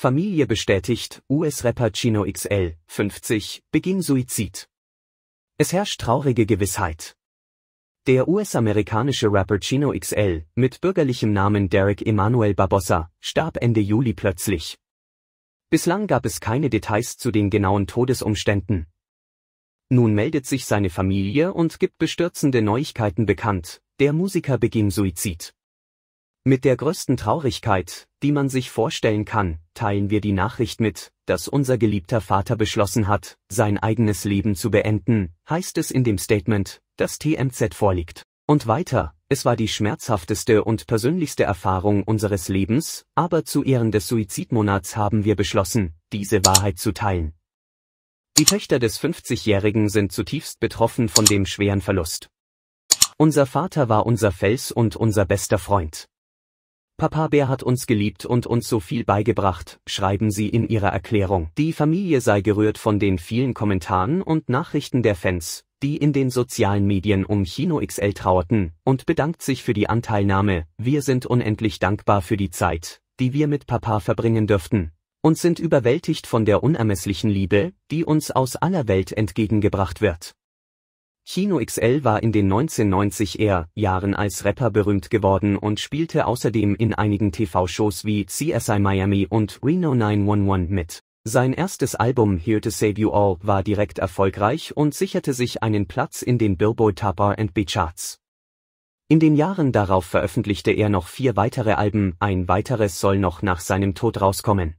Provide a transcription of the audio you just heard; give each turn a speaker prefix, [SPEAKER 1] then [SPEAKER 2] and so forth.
[SPEAKER 1] Familie bestätigt, US-Rapper Chino XL, 50, beging Suizid. Es herrscht traurige Gewissheit. Der US-amerikanische Rapper Chino XL, mit bürgerlichem Namen Derek Emanuel Barbosa, starb Ende Juli plötzlich. Bislang gab es keine Details zu den genauen Todesumständen. Nun meldet sich seine Familie und gibt bestürzende Neuigkeiten bekannt, der Musiker beging Suizid. Mit der größten Traurigkeit, die man sich vorstellen kann, teilen wir die Nachricht mit, dass unser geliebter Vater beschlossen hat, sein eigenes Leben zu beenden, heißt es in dem Statement, das TMZ vorliegt. Und weiter, es war die schmerzhafteste und persönlichste Erfahrung unseres Lebens, aber zu Ehren des Suizidmonats haben wir beschlossen, diese Wahrheit zu teilen. Die Töchter des 50-Jährigen sind zutiefst betroffen von dem schweren Verlust. Unser Vater war unser Fels und unser bester Freund. Papa Bär hat uns geliebt und uns so viel beigebracht, schreiben sie in ihrer Erklärung. Die Familie sei gerührt von den vielen Kommentaren und Nachrichten der Fans, die in den sozialen Medien um Chino XL trauerten, und bedankt sich für die Anteilnahme. Wir sind unendlich dankbar für die Zeit, die wir mit Papa verbringen dürften, und sind überwältigt von der unermesslichen Liebe, die uns aus aller Welt entgegengebracht wird. Kino XL war in den 1990er Jahren als Rapper berühmt geworden und spielte außerdem in einigen TV-Shows wie CSI Miami und Reno 911 mit. Sein erstes Album Here to Save You All war direkt erfolgreich und sicherte sich einen Platz in den Billboard Top R&B Charts. In den Jahren darauf veröffentlichte er noch vier weitere Alben, ein weiteres soll noch nach seinem Tod rauskommen.